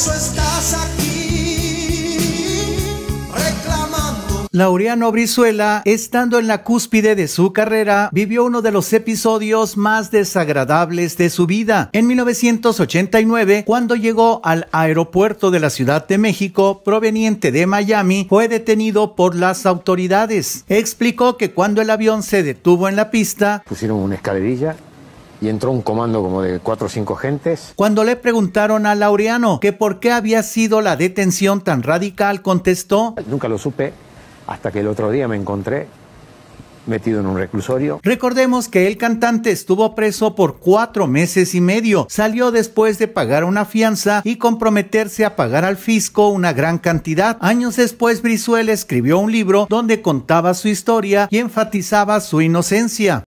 eso estás aquí reclamando. Laureano Brizuela, estando en la cúspide de su carrera, vivió uno de los episodios más desagradables de su vida. En 1989, cuando llegó al aeropuerto de la Ciudad de México, proveniente de Miami, fue detenido por las autoridades. Explicó que cuando el avión se detuvo en la pista, pusieron una escalerilla y entró un comando como de cuatro o cinco gentes. Cuando le preguntaron a Laureano que por qué había sido la detención tan radical, contestó. Nunca lo supe hasta que el otro día me encontré metido en un reclusorio. Recordemos que el cantante estuvo preso por cuatro meses y medio, salió después de pagar una fianza y comprometerse a pagar al fisco una gran cantidad. Años después, Brizuela escribió un libro donde contaba su historia y enfatizaba su inocencia.